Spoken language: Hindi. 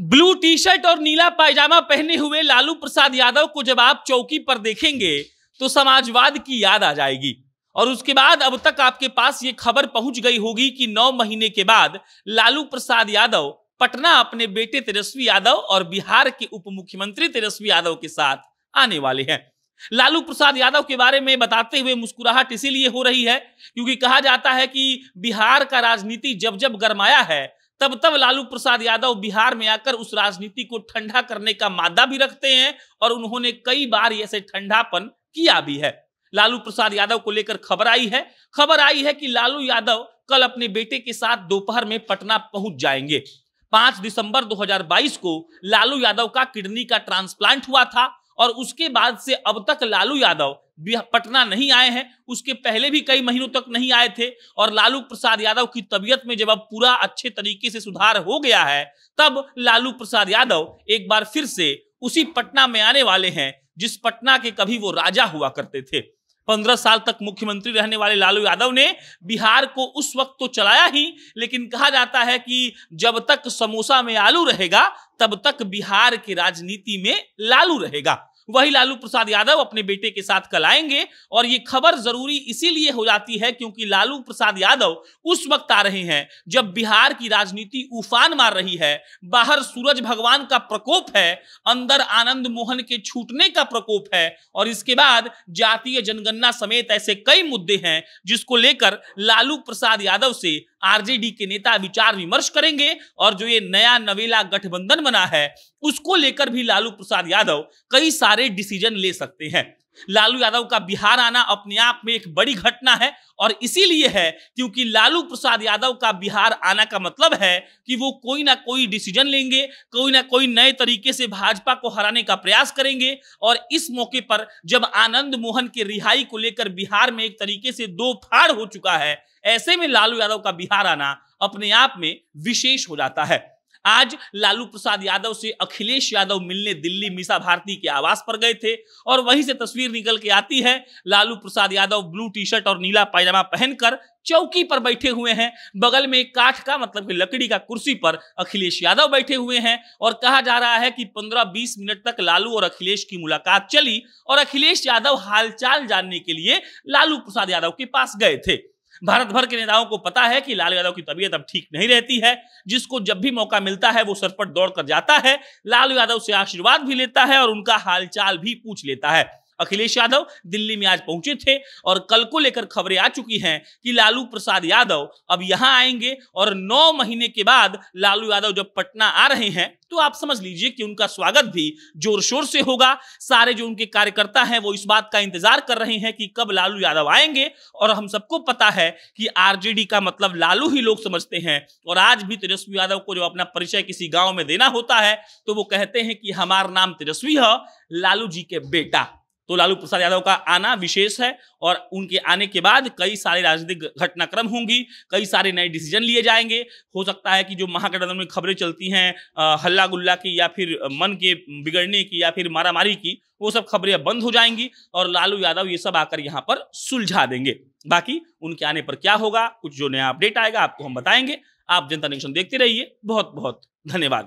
ब्लू टी शर्ट और नीला पायजामा पहने हुए लालू प्रसाद यादव को जब आप चौकी पर देखेंगे तो समाजवाद की याद आ जाएगी और उसके बाद अब तक आपके पास ये खबर पहुंच गई होगी कि नौ महीने के बाद लालू प्रसाद यादव पटना अपने बेटे तेजस्वी यादव और बिहार के उप मुख्यमंत्री तेजस्वी यादव के साथ आने वाले हैं लालू प्रसाद यादव के बारे में बताते हुए मुस्कुराहट इसीलिए हो रही है क्योंकि कहा जाता है कि बिहार का राजनीति जब जब गरमाया है तब तब लालू प्रसाद यादव बिहार में आकर उस राजनीति को ठंडा करने का मादा भी रखते हैं और उन्होंने कई बार ऐसे ठंडापन किया भी है लालू प्रसाद यादव को लेकर खबर आई है खबर आई है कि लालू यादव कल अपने बेटे के साथ दोपहर में पटना पहुंच जाएंगे 5 दिसंबर 2022 को लालू यादव का किडनी का ट्रांसप्लांट हुआ था और उसके बाद से अब तक लालू यादव पटना नहीं आए हैं उसके पहले भी कई महीनों तक नहीं आए थे और लालू प्रसाद यादव की तबीयत में जब अब पूरा अच्छे तरीके से सुधार हो गया है तब लालू प्रसाद यादव एक बार फिर से उसी पटना में आने वाले हैं जिस पटना के कभी वो राजा हुआ करते थे पंद्रह साल तक मुख्यमंत्री रहने वाले लालू यादव ने बिहार को उस वक्त तो चलाया ही लेकिन कहा जाता है कि जब तक समोसा में आलू रहेगा तब तक बिहार की राजनीति में लालू रहेगा वही लालू प्रसाद यादव अपने बेटे के साथ कल आएंगे और ये खबर जरूरी इसीलिए हो जाती है क्योंकि लालू प्रसाद यादव उस वक्त आ रहे हैं जब बिहार की राजनीति उफान मार रही है बाहर सूरज भगवान का प्रकोप है अंदर आनंद मोहन के छूटने का प्रकोप है और इसके बाद जातीय जनगणना समेत ऐसे कई मुद्दे हैं जिसको लेकर लालू प्रसाद यादव से आरजेडी के नेता विचार विमर्श करेंगे और जो ये नया नवेला गठबंधन बना है उसको लेकर भी लालू प्रसाद यादव कई सारे डिसीजन ले सकते हैं लालू यादव का बिहार आना अपने आप में एक बड़ी घटना है और इसीलिए है क्योंकि लालू प्रसाद यादव का बिहार आना का मतलब है कि वो कोई ना कोई डिसीजन लेंगे कोई ना कोई नए तरीके से भाजपा को हराने का प्रयास करेंगे और इस मौके पर जब आनंद मोहन की रिहाई को लेकर बिहार में एक तरीके से दो फाड़ हो चुका है ऐसे में लालू यादव का बिहार आना अपने आप में विशेष हो जाता है आज लालू प्रसाद यादव से अखिलेश यादव मिलने दिल्ली मीसा भारती के आवास पर गए थे और वहीं से तस्वीर निकल के आती है Lalu Prasad Yadav blue T shirt और नीला पायजामा पहनकर चौकी पर बैठे हुए हैं बगल में एक काठ का मतलब कि लकड़ी का कुर्सी पर अखिलेश यादव बैठे हुए हैं और कहा जा रहा है कि 15-20 मिनट तक लालू और अखिलेश की मुलाकात चली और अखिलेश यादव हालचाल जानने के लिए लालू प्रसाद यादव के पास गए थे भारत भर के नेताओं को पता है कि लाल यादव की तबीयत अब ठीक नहीं रहती है जिसको जब भी मौका मिलता है वो सरपट दौड़ कर जाता है लाल यादव से आशीर्वाद भी लेता है और उनका हालचाल भी पूछ लेता है अखिलेश यादव दिल्ली में आज पहुंचे थे और कल को लेकर खबरें आ चुकी हैं कि लालू प्रसाद यादव अब यहां आएंगे और नौ महीने के बाद लालू यादव जब पटना आ रहे हैं तो आप समझ लीजिए कि उनका स्वागत भी जोर शोर से होगा सारे जो उनके कार्यकर्ता हैं वो इस बात का इंतजार कर रहे हैं कि कब लालू यादव आएंगे और हम सबको पता है कि आरजेडी का मतलब लालू ही लोग समझते हैं और आज भी तेजस्वी यादव को जो अपना परिचय किसी गांव में देना होता है तो वो कहते हैं कि हमारा नाम तेजस्वी है लालू जी के बेटा तो लालू प्रसाद यादव का आना विशेष है और उनके आने के बाद कई सारे राजनीतिक घटनाक्रम होंगी कई सारे नए डिसीजन लिए जाएंगे हो सकता है कि जो महागठबंधन में खबरें चलती हैं हल्ला गुल्ला की या फिर मन के बिगड़ने की या फिर मारामारी की वो सब खबरें बंद हो जाएंगी और लालू यादव ये सब आकर यहाँ पर सुलझा देंगे बाकी उनके आने पर क्या होगा कुछ जो नया अपडेट आएगा आपको हम बताएंगे आप जनता नेक्शन देखते रहिए बहुत बहुत धन्यवाद